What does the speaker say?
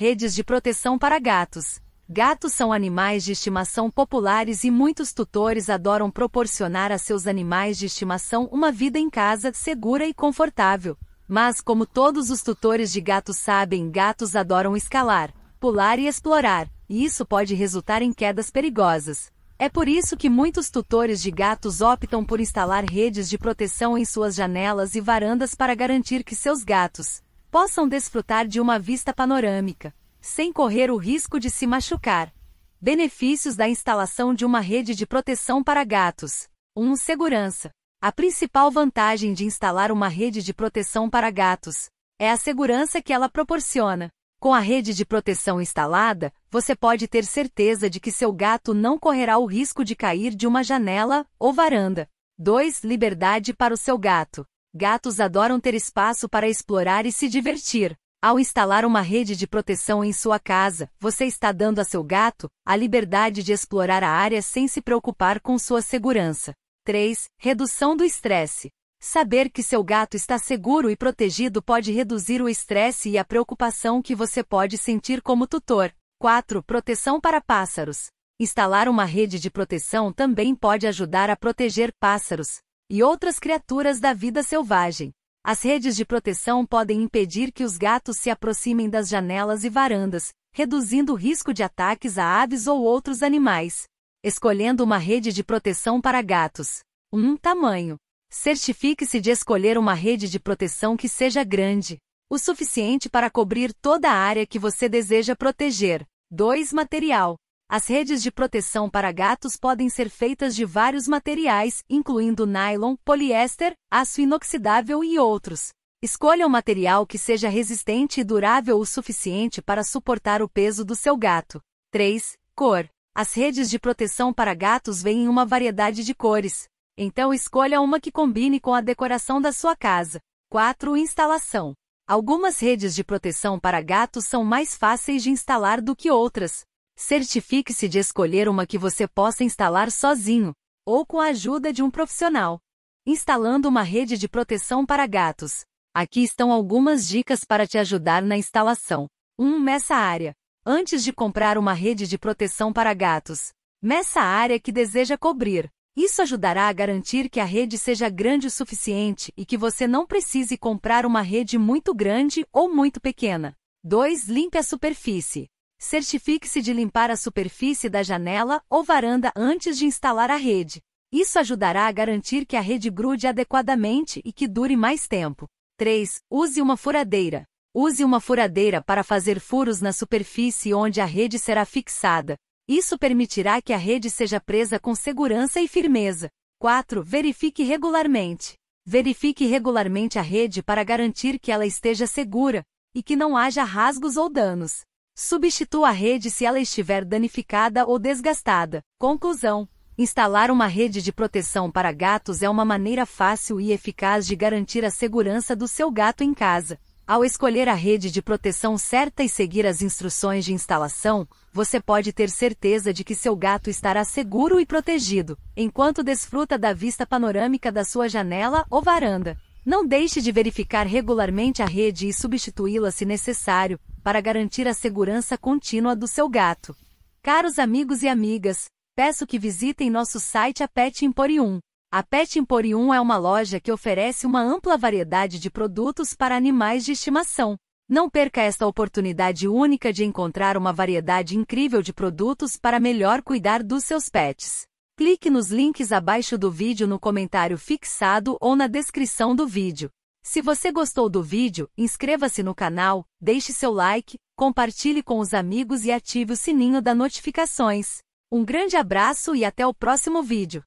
redes de proteção para gatos. Gatos são animais de estimação populares e muitos tutores adoram proporcionar a seus animais de estimação uma vida em casa segura e confortável. Mas, como todos os tutores de gatos sabem, gatos adoram escalar, pular e explorar, e isso pode resultar em quedas perigosas. É por isso que muitos tutores de gatos optam por instalar redes de proteção em suas janelas e varandas para garantir que seus gatos, possam desfrutar de uma vista panorâmica, sem correr o risco de se machucar. Benefícios da instalação de uma rede de proteção para gatos. 1. Um, segurança. A principal vantagem de instalar uma rede de proteção para gatos é a segurança que ela proporciona. Com a rede de proteção instalada, você pode ter certeza de que seu gato não correrá o risco de cair de uma janela ou varanda. 2. Liberdade para o seu gato. Gatos adoram ter espaço para explorar e se divertir. Ao instalar uma rede de proteção em sua casa, você está dando a seu gato a liberdade de explorar a área sem se preocupar com sua segurança. 3. Redução do estresse. Saber que seu gato está seguro e protegido pode reduzir o estresse e a preocupação que você pode sentir como tutor. 4. Proteção para pássaros. Instalar uma rede de proteção também pode ajudar a proteger pássaros, e outras criaturas da vida selvagem. As redes de proteção podem impedir que os gatos se aproximem das janelas e varandas, reduzindo o risco de ataques a aves ou outros animais. Escolhendo uma rede de proteção para gatos. 1. Um, tamanho. Certifique-se de escolher uma rede de proteção que seja grande, o suficiente para cobrir toda a área que você deseja proteger. 2. Material. As redes de proteção para gatos podem ser feitas de vários materiais, incluindo nylon, poliéster, aço inoxidável e outros. Escolha um material que seja resistente e durável o suficiente para suportar o peso do seu gato. 3. Cor. As redes de proteção para gatos vêm em uma variedade de cores. Então escolha uma que combine com a decoração da sua casa. 4. Instalação. Algumas redes de proteção para gatos são mais fáceis de instalar do que outras certifique-se de escolher uma que você possa instalar sozinho, ou com a ajuda de um profissional. Instalando uma rede de proteção para gatos. Aqui estão algumas dicas para te ajudar na instalação. 1. Um, meça a área. Antes de comprar uma rede de proteção para gatos, meça a área que deseja cobrir. Isso ajudará a garantir que a rede seja grande o suficiente e que você não precise comprar uma rede muito grande ou muito pequena. 2. Limpe a superfície. Certifique-se de limpar a superfície da janela ou varanda antes de instalar a rede. Isso ajudará a garantir que a rede grude adequadamente e que dure mais tempo. 3. Use uma furadeira. Use uma furadeira para fazer furos na superfície onde a rede será fixada. Isso permitirá que a rede seja presa com segurança e firmeza. 4. Verifique regularmente. Verifique regularmente a rede para garantir que ela esteja segura e que não haja rasgos ou danos. Substitua a rede se ela estiver danificada ou desgastada. Conclusão: Instalar uma rede de proteção para gatos é uma maneira fácil e eficaz de garantir a segurança do seu gato em casa. Ao escolher a rede de proteção certa e seguir as instruções de instalação, você pode ter certeza de que seu gato estará seguro e protegido, enquanto desfruta da vista panorâmica da sua janela ou varanda. Não deixe de verificar regularmente a rede e substituí-la se necessário, para garantir a segurança contínua do seu gato. Caros amigos e amigas, peço que visitem nosso site a Pet Emporium. A Pet Emporium é uma loja que oferece uma ampla variedade de produtos para animais de estimação. Não perca esta oportunidade única de encontrar uma variedade incrível de produtos para melhor cuidar dos seus pets. Clique nos links abaixo do vídeo no comentário fixado ou na descrição do vídeo. Se você gostou do vídeo, inscreva-se no canal, deixe seu like, compartilhe com os amigos e ative o sininho das notificações. Um grande abraço e até o próximo vídeo.